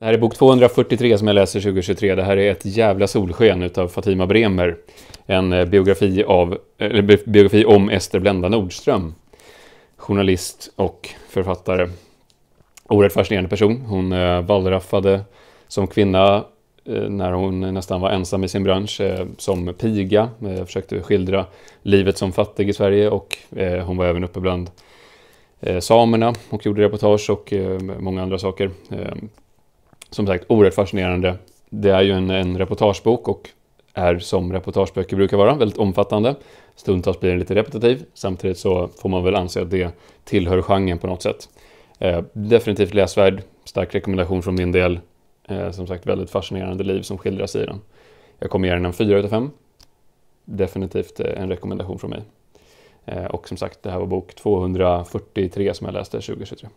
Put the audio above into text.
Det här är bok 243 som jag läser 2023. Det här är ett jävla solsken utav Fatima Bremer. En eh, biografi, av, eh, biografi om Ester Blenda Nordström. Journalist och författare. Oerhört fascinerande person. Hon eh, wallraffade som kvinna när hon nästan var ensam i sin bransch som piga. Försökte skildra livet som fattig i Sverige och hon var även uppe bland samerna och gjorde reportage och många andra saker som sagt oerhört fascinerande. Det är ju en, en reportagebok och är som reportageböcker brukar vara, väldigt omfattande. Stundtals blir den lite repetitiv, samtidigt så får man väl anse att det tillhör genren på något sätt. Eh, definitivt läsvärd, stark rekommendation från min del. Eh, som sagt, väldigt fascinerande liv som skildras i den. Jag kommer ge den en 4 utav 5. Definitivt eh, en rekommendation från mig. Eh, och som sagt, det här var bok 243 som jag läste 2023.